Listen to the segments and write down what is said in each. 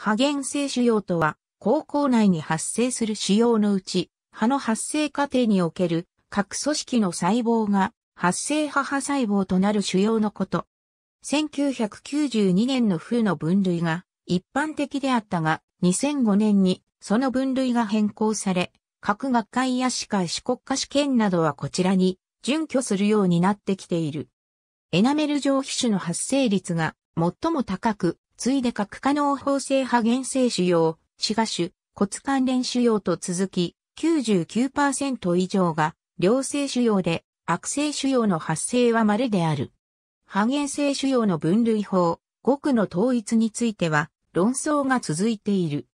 破原性腫瘍とは、口腔内に発生する腫瘍のうち、歯の発生過程における各組織の細胞が発生母細胞となる腫瘍のこと。1992年の風の分類が一般的であったが、2005年にその分類が変更され、各学会や歯科医国家試験などはこちらに準拠するようになってきている。エナメル上皮腫の発生率が最も高く、次いで核可能法制派原性腫瘍、死芽腫、骨関連腫瘍と続き、99%以上が良性腫瘍で、悪性腫瘍の発生は稀である。派原性腫瘍の分類法、語句の統一については、論争が続いている。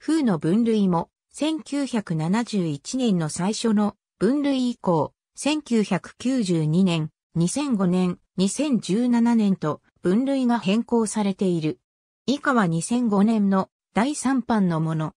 風の分類も、1971年の最初の分類以降、1992年、2005年、2017年と分類が変更されている。以下は2005年の第3版のもの。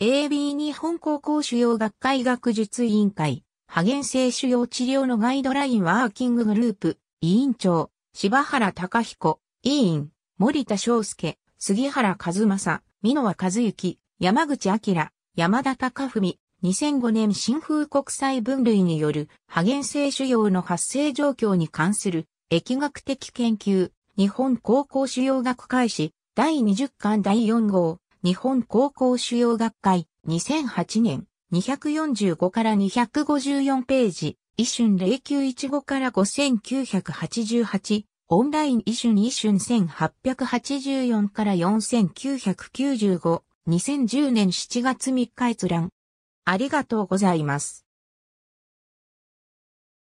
AB 日本高校主要学会学術委員会、派遣性主要治療のガイドラインワーキンググループ、委員長、柴原隆彦、委員、森田翔介、杉原和正、美濃和和幸、山口明、山田隆文、2005年新風国際分類による派遣性腫瘍の発生状況に関する疫学的研究、日本高校主要学会誌、第20巻第4号、日本高校主要学会、2008年、245から254ページ、一春0915から5988、オンライン一春一春1884から4995、2010年7月3日閲覧。ありがとうございます。